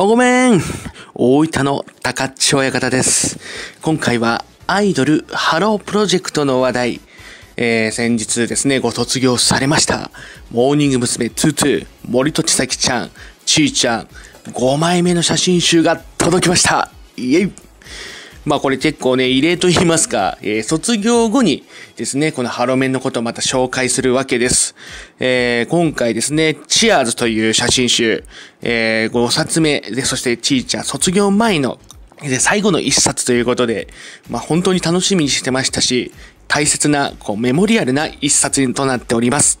おごめん大分の高っち親方です。今回はアイドルハロープロジェクトの話題。えー、先日ですね、ご卒業されました。モーニング娘。22、森戸千咲ちゃん、ちーちゃん、5枚目の写真集が届きました。イェイまあこれ結構ね、異例と言いますか、えー、卒業後にですね、このハロメンのことをまた紹介するわけです。えー、今回ですね、チアーズという写真集、えー、5冊目で、そしてチーちゃん卒業前ので、最後の一冊ということで、まあ本当に楽しみにしてましたし、大切なこうメモリアルな一冊となっております。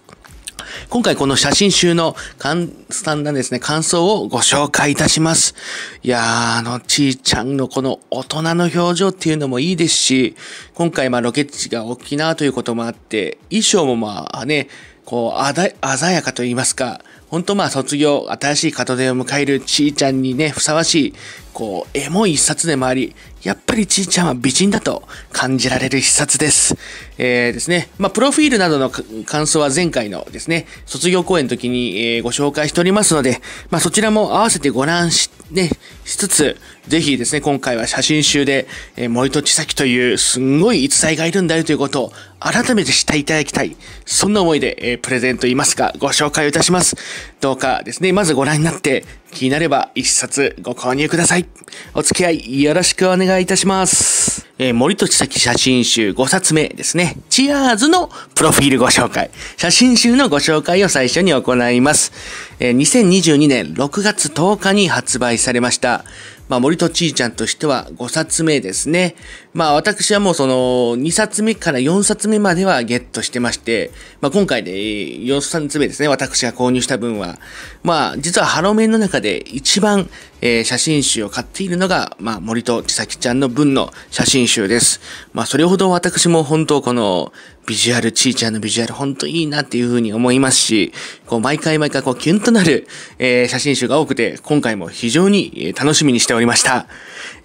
今回この写真集の簡単なですね、感想をご紹介いたします。いやー、あの、ちーちゃんのこの大人の表情っていうのもいいですし、今回まあロケ地が沖縄ということもあって、衣装もまあね、こう、あだ、鮮やかと言いますか、ほんとまあ卒業、新しい門出を迎えるちいちゃんにね、ふさわしい、こう、エモい一冊でもあり、やっぱりちいちゃんは美人だと感じられる一冊です。えー、ですね。まあ、プロフィールなどの感想は前回のですね、卒業公演の時に、えー、ご紹介しておりますので、まあ、そちらも合わせてご覧し、ね、しつつ、ぜひですね、今回は写真集で、えー、森戸千咲というすんごい逸材がいるんだよということを改めて知っていただきたい。そんな思いで、えプレゼントいいますか、ご紹介をいたします。どうかですね、まずご覧になって、気になれば一冊ご購入ください。お付き合いよろしくお願いいたします。えー、森と千崎写真集5冊目ですね。チアーズのプロフィールご紹介。写真集のご紹介を最初に行います。えー、2022年6月10日に発売されました。まあ、森とちいちゃんとしては5冊目ですね。まあ私はもうその2冊目から4冊目まではゲットしてまして、まあ今回で4冊目ですね、私が購入した分は。まあ実はハロメンの中で一番、えー、写真集を買っているのが、まあ森と千咲ちゃんの分の写真集です。まあそれほど私も本当このビジュアル、ちーちゃんのビジュアル本当いいなっていうふうに思いますし、こう毎回毎回こうキュンとなる、えー、写真集が多くて、今回も非常に楽しみにしておりました。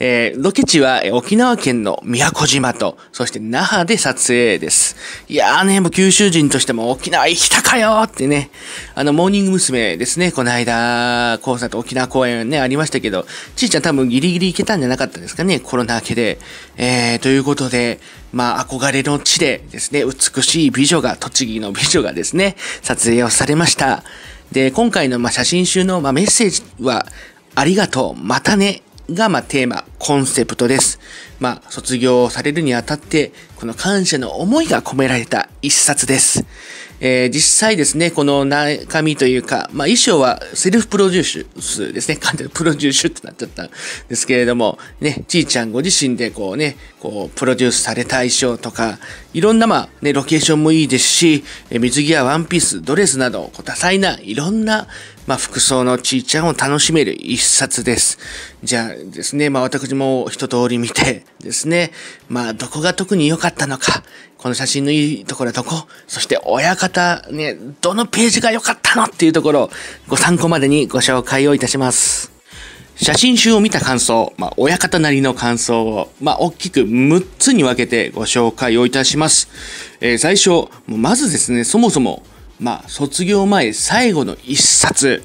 えー、ロケ地は沖縄県の宮古島と、そして那覇で撮影です。いやーね、もう九州人としても沖縄行きたかよってね、あの、モーニング娘。ですね、この間、コンサート沖縄公演ね、ありましたけど、ちいちゃん多分ギリギリ行けたんじゃなかったですかね、コロナ明けで。えー、ということで、まあ、憧れの地でですね、美しい美女が、栃木の美女がですね、撮影をされました。で、今回のま写真集のまメッセージは、ありがとう、またね、が、まあ、テーマ、コンセプトです。まあ、卒業されるにあたって、この感謝の思いが込められた一冊です。えー、実際ですね、この中身というか、まあ、衣装はセルフプロデュースですね。完全プロデュースってなっちゃったんですけれども、ね、ちいちゃんご自身でこうね、こう、プロデュースされた衣装とか、いろんなまあ、ね、ロケーションもいいですし、え水着やワンピース、ドレスなど、こう多彩ないろんな、まあ、服装のちいちゃんを楽しめる一冊です。じゃあですね、まあ、私も一通り見てですね、まあ、どこが特に良かったのか、この写真のいいところはどこそして親方ね、どのページが良かったのっていうところをご参考までにご紹介をいたします。写真集を見た感想、まあ、親方なりの感想を、まあ、大きく6つに分けてご紹介をいたします。えー、最初、まずですね、そもそも、まあ、卒業前最後の1冊、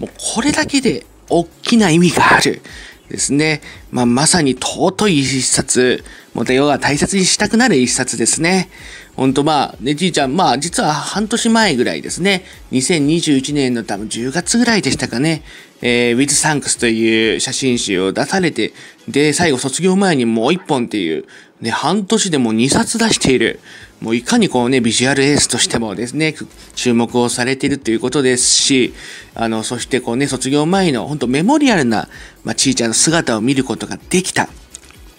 もうこれだけで大きな意味がある。ですね。まあ、まさに尊い一冊、もうヨは大切にしたくなる一冊ですね。ほんとまあ、ね、じいちゃん、まあ、実は半年前ぐらいですね、2021年の多分10月ぐらいでしたかね、えー、With Thanks という写真集を出されて、で、最後卒業前にもう1本っていう、ね、半年でもう2冊出している、もういかにこうね、ビジュアルエースとしてもですね、注目をされているということですし、あの、そしてこうね、卒業前の本当メモリアルな、まあ、ちいちゃんの姿を見ることができた。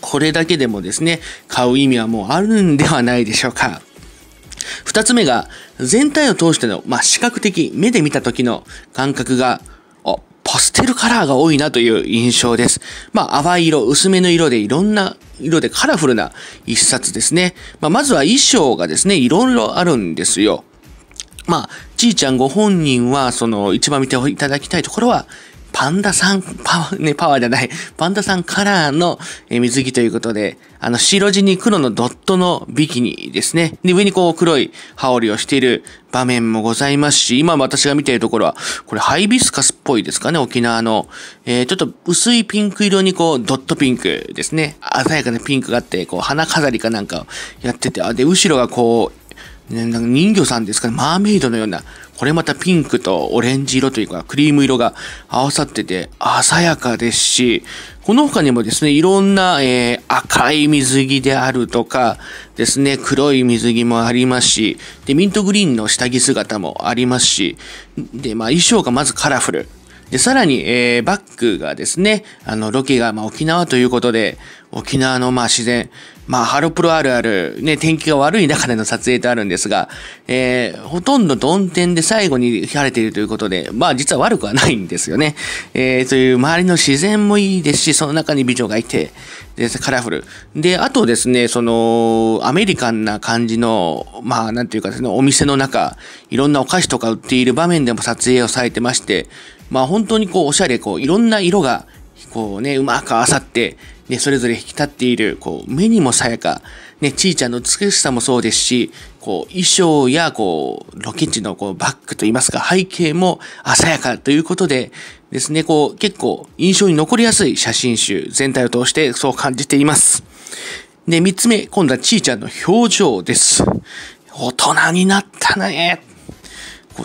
これだけでもですね、買う意味はもうあるんではないでしょうか。二つ目が、全体を通しての、まあ、視覚的、目で見た時の感覚が、あ、パステルカラーが多いなという印象です。まあ、淡い色、薄めの色でいろんな色でカラフルな一冊ですね。まあ、まずは衣装がですね、いろいろあるんですよ。まあ、ちいちゃんご本人は、その、一番見ていただきたいところは、パンダさん、パワー、ね、パワーじゃない、パンダさんカラーの水着ということで、あの、白地に黒のドットのビキニですね。で、上にこう黒い羽織をしている場面もございますし、今私が見ているところは、これハイビスカスっぽいですかね、沖縄の。えー、ちょっと薄いピンク色にこう、ドットピンクですね。鮮やかなピンクがあって、こう、花飾りかなんかをやってて、あ、で、後ろがこう、ね、なんか人魚さんですかね、マーメイドのようなこれまたピンクとオレンジ色というかクリーム色が合わさってて鮮やかですし、この他にもですね、いろんな、えー、赤い水着であるとかですね、黒い水着もありますし、で、ミントグリーンの下着姿もありますし、で、まあ衣装がまずカラフル。で、さらに、えー、バックがですね、あの、ロケが、まあ、沖縄ということで、沖縄のまあ自然、まあハロプロあるある、ね、天気が悪い中での撮影とあるんですが、えー、ほとんど曇天で最後に晴れているということで、まあ実は悪くはないんですよね。えー、という周りの自然もいいですし、その中に美女がいて、で、カラフル。で、あとですね、その、アメリカンな感じの、まあなんていうかですね、お店の中、いろんなお菓子とか売っている場面でも撮影をされてまして、まあ本当にこうおしゃれ、こういろんな色が、こうね、うまく合わさって、ね、それぞれ引き立っている、こう、目にもさやか、ね、ちーちゃんの美しさもそうですし、こう、衣装や、こう、ロケ地の、こう、バックといいますか、背景も鮮やかということで、ですね、こう、結構、印象に残りやすい写真集全体を通してそう感じています。で、三つ目、今度はちーちゃんの表情です。大人になったね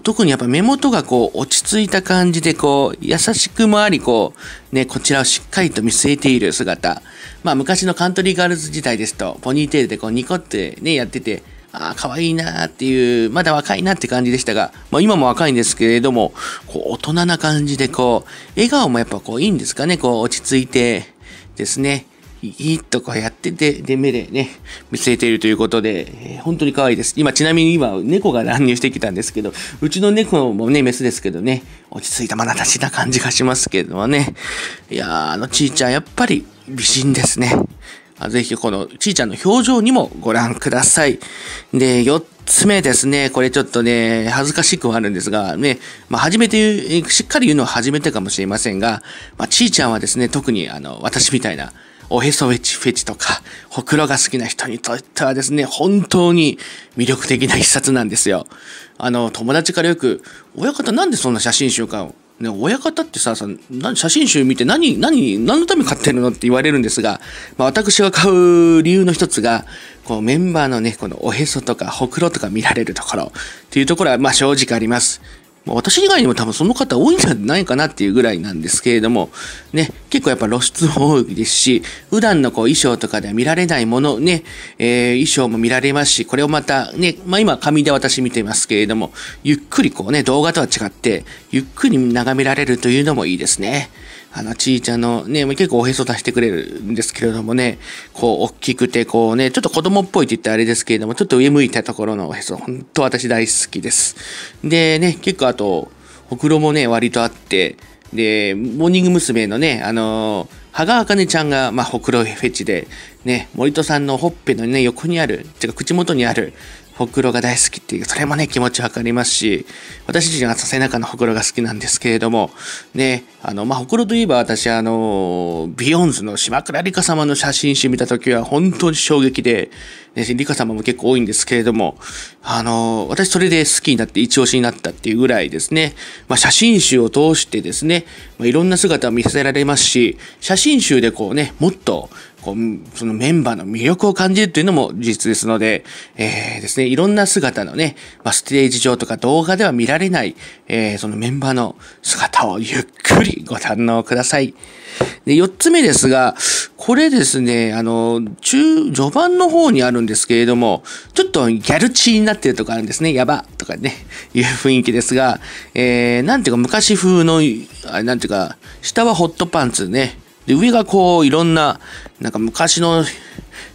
特にやっぱ目元がこう落ち着いた感じでこう優しくもありこうねこちらをしっかりと見据えている姿まあ昔のカントリーガールズ時代ですとポニーテールでこうニコってねやっててああ可愛いなーっていうまだ若いなって感じでしたが、まあ、今も若いんですけれどもこう大人な感じでこう笑顔もやっぱこういいんですかねこう落ち着いてですねいいとこやってて、で、目でね、見据えているということで、えー、本当に可愛いです。今、ちなみに今、猫が乱入してきたんですけど、うちの猫もね、メスですけどね、落ち着いたまなたしな感じがしますけどもね。いやー、あのちーちゃん、やっぱり美人ですね。あぜひ、このちーちゃんの表情にもご覧ください。で、4つ目ですね、これちょっとね、恥ずかしくはあるんですが、ね、まあ、初めてしっかり言うのは初めてかもしれませんが、まあ、ちーちゃんはですね、特にあの、私みたいな、おへそフェチフェチとか、ほくろが好きな人にとってはですね、本当に魅力的な一冊なんですよ。あの、友達からよく、親方なんでそんな写真集かを、ね、親方ってさ、さ写真集見て何、何、何のために買ってるのって言われるんですが、まあ、私が買う理由の一つが、こうメンバーのね、このおへそとかほくろとか見られるところっていうところは、まあ正直あります。私以外にも多分その方多いんじゃないかなっていうぐらいなんですけれども、ね、結構やっぱ露出も多いですし、普段のこう衣装とかでは見られないもの、ね、えー、衣装も見られますし、これをまたね、まあ今紙で私見てますけれども、ゆっくりこうね、動画とは違って、ゆっくり眺められるというのもいいですね。あの、ちいちゃんのね、結構おへそ出してくれるんですけれどもね、こう、大きくて、こうね、ちょっと子供っぽいって言ったらあれですけれども、ちょっと上向いたところのおへそ、ほんと私大好きです。でね、結構あと、ほくろもね、割とあって、で、モーニング娘。のね、あのー、羽賀茜ちゃんが、まあ、ほくろフェチで、ね、森戸さんのほっぺのね、横にある、てか口元にある、ほくろが大好きっていう、それもね、気持ちわかりますし、私自身は背中のほくろが好きなんですけれども、ね、あの、まあ、ほくろといえば私、あの、ビヨンズの島倉理香様の写真集見た時は本当に衝撃で、ね、理カ様も結構多いんですけれども、あの、私それで好きになって一押しになったっていうぐらいですね、まあ、写真集を通してですね、まあ、いろんな姿を見せられますし、写真集でこうね、もっと、こう、そのメンバーの魅力を感じるというのも事実ですので、えー、ですね、いろんな姿のね、まあ、ステージ上とか動画では見られない、えー、そのメンバーの姿をゆっくりご堪能ください。で、四つ目ですが、これですね、あの、中、序盤の方にあるんですけれども、ちょっとギャルチになってるとこあるんですね。やばとかね、いう雰囲気ですが、えー、なんていうか昔風の、あなんていうか、下はホットパンツね、で、上がこう、いろんな、なんか昔の、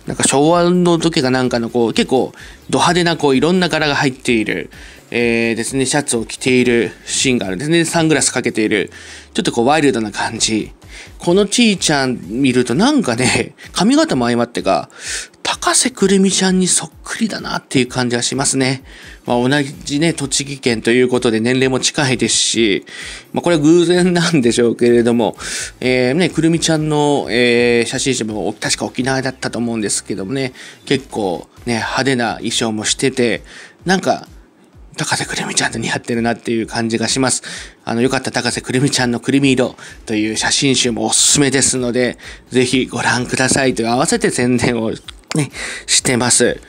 なんか昭和の時かなんかのこう、結構ド派手なこう、いろんな柄が入っている、えー、ですね、シャツを着ているシーンがあるんですね。サングラスかけている。ちょっとこう、ワイルドな感じ。このちーちゃん見るとなんかね、髪型も相まってか、高瀬くるみちゃんにそっくりだなっていう感じはしますね。まあ、同じね、栃木県ということで年齢も近いですし、まあ、これは偶然なんでしょうけれども、えー、ね、くるみちゃんの、えー、写真集も確か沖縄だったと思うんですけどもね、結構ね、派手な衣装もしてて、なんか、高瀬くるみちゃんと似合ってるなっていう感じがします。あの、よかった高瀬くるみちゃんのくるみ色という写真集もおすすめですので、ぜひご覧くださいと合わせて宣伝をね、してます。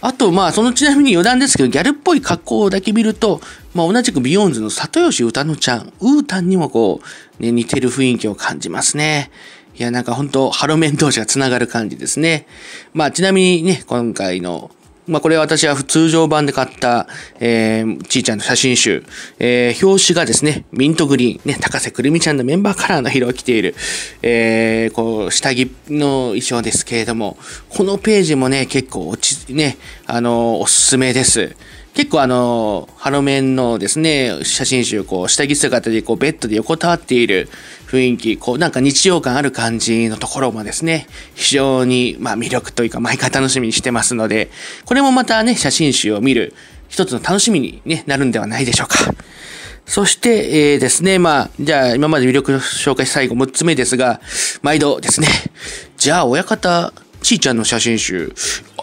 あと、まあ、そのちなみに余談ですけど、ギャルっぽい格好だけ見ると、まあ、同じくビヨーンズの里吉歌乃ちゃん、うーたんにもこう、ね、似てる雰囲気を感じますね。いや、なんか本当ハロメン同士が繋がる感じですね。まあ、ちなみにね、今回のまあ、これ私は通常版で買った、えー、ちーちゃんの写真集。えー、表紙がですね、ミントグリーン、ね、高瀬くるみちゃんのメンバーカラーの色を着ている、えー、こう、下着の衣装ですけれども、このページもね、結構落ち、ね、あのー、おすすめです。結構あの、ハロメンのですね、写真集、こう、下着姿で、こう、ベッドで横たわっている雰囲気、こう、なんか日曜感ある感じのところもですね、非常に、まあ、魅力というか、毎回楽しみにしてますので、これもまたね、写真集を見る一つの楽しみに、ね、なるんではないでしょうか。そして、えー、ですね、まあ、じゃあ、今まで魅力紹介最後6つ目ですが、毎度ですね、じゃあ、親方、しーちゃんの写真集、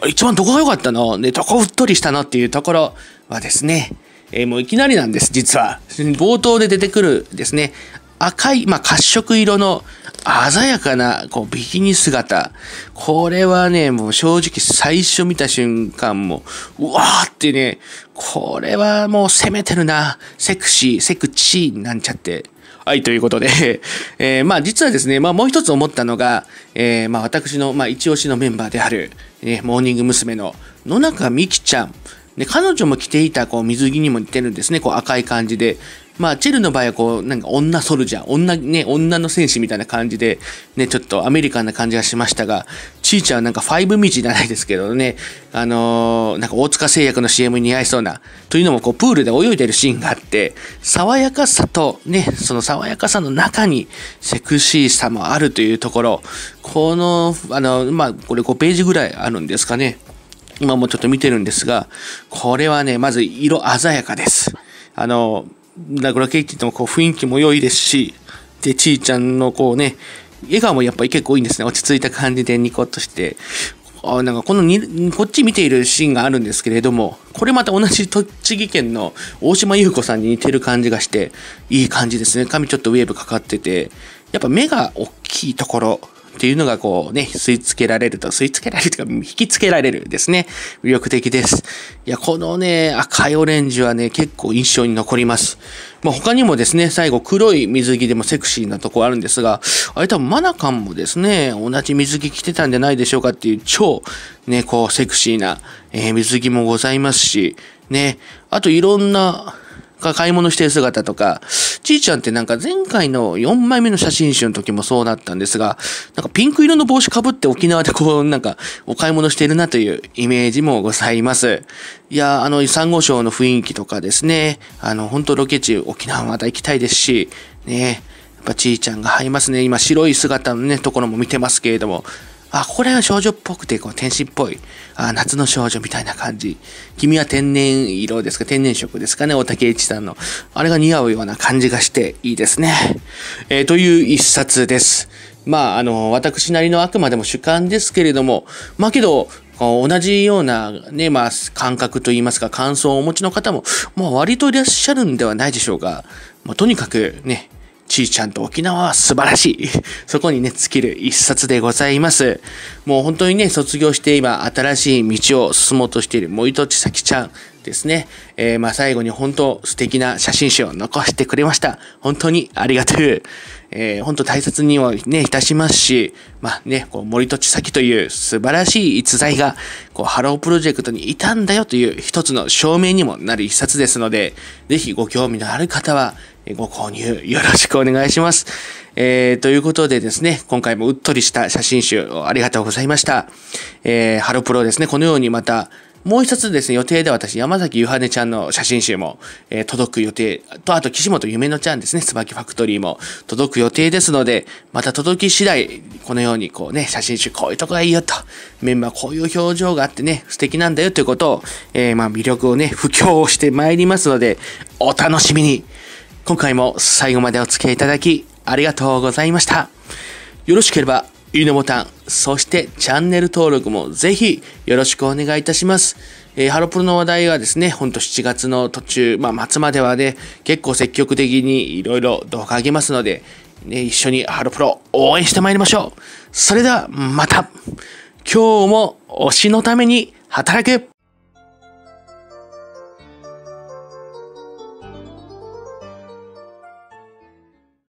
一番どこが良かったのネタこうっとりしたなっていうところはですね、えー、もういきなりなんです、実は。冒頭で出てくるですね、赤い、まあ、褐色色の鮮やかなこうビキニ姿。これはね、もう正直最初見た瞬間も、うわーってね、これはもう攻めてるな。セクシー、セクチーなんちゃって。はい、ということで、えー、まあ実はですね、まあもう一つ思ったのが、えー、まあ私の、まあ一押しのメンバーである、ね、モーニング娘。の野中美希ちゃん。ね、彼女も着ていたこう水着にも似てるんですね、こう赤い感じで。まあ、チェルの場合はこう、なんか女ソルジャー、女ね、女の戦士みたいな感じで、ね、ちょっとアメリカンな感じがしましたが、ちーちゃんはなんかファイブミチじゃないですけどね、あのー、なんか大塚製薬の CM に似合いそうな、というのもこう、プールで泳いでるシーンがあって、爽やかさとね、その爽やかさの中にセクシーさもあるというところ、この、あの、まあ、これ5ページぐらいあるんですかね。今もちょっと見てるんですが、これはね、まず色鮮やかです。あのラグラケイティともこう雰囲気も良いですし、で、ちーちゃんのこうね、笑顔もやっぱり結構いいんですね。落ち着いた感じでニコッとして。あなんかこのに、こっち見ているシーンがあるんですけれども、これまた同じ栃木県の大島優子さんに似てる感じがして、いい感じですね。髪ちょっとウェーブかかってて、やっぱ目が大きいところ、っていうのがこうね、吸い付けられると、吸い付けられるというか、引き付けられるですね。魅力的です。いや、このね、赤いオレンジはね、結構印象に残ります。まあ、他にもですね、最後黒い水着でもセクシーなとこあるんですが、あれ多分マナカンもですね、同じ水着着てたんじゃないでしょうかっていう超ね、こうセクシーな、えー、水着もございますし、ね、あといろんな買い物してる姿とか、ちいちゃんってなんか前回の4枚目の写真集の時もそうだったんですが、なんかピンク色の帽子かぶって沖縄でこうなんかお買い物してるなというイメージもございます。いや、あの、サンゴ礁の雰囲気とかですね、あの、本当ロケ地沖縄また行きたいですし、ね、やっぱちいちゃんが入りますね。今白い姿のね、ところも見てますけれども、あ、これは少女っぽくて、こう、天使っぽい。あ、夏の少女みたいな感じ。君は天然色ですか天然色ですかね大竹一さんの。あれが似合うような感じがしていいですね。えー、という一冊です。まあ、あの、私なりのあくまでも主観ですけれども、まあけど、同じようなね、まあ、感覚といいますか、感想をお持ちの方も、まあ割といらっしゃるんではないでしょうか。まあ、とにかくね、ちーちゃんと沖縄は素晴らしい。そこにね、尽きる一冊でございます。もう本当にね、卒業して今、新しい道を進もうとしている森戸千咲ちゃんですね。えー、まあ最後に本当素敵な写真集を残してくれました。本当にありがとう。えー、本当大切にはね、いたしますし、まあね、こう森戸千咲という素晴らしい逸材が、こうハロープロジェクトにいたんだよという一つの証明にもなる一冊ですので、ぜひご興味のある方は、ご購入よろしくお願いします。えー、ということでですね、今回もうっとりした写真集ありがとうございました。えー、ハロプロですね、このようにまた、もう一つですね、予定で私、山崎ゆはねちゃんの写真集も、えー、届く予定と、あと、岸本ゆめのちゃんですね、椿ファクトリーも届く予定ですので、また届き次第、このようにこうね、写真集こういうとこがいいよと、メンバーこういう表情があってね、素敵なんだよということを、えー、まあ魅力をね、布教をしてまいりますので、お楽しみに今回も最後までお付き合いいただきありがとうございました。よろしければ、いいねボタン、そしてチャンネル登録もぜひよろしくお願いいたします。えー、ハロプロの話題はですね、ほんと7月の途中、まあ末まではね、結構積極的にいろいろ動画あげますので、ね、一緒にハロプロ応援してまいりましょう。それではまた今日も推しのために働く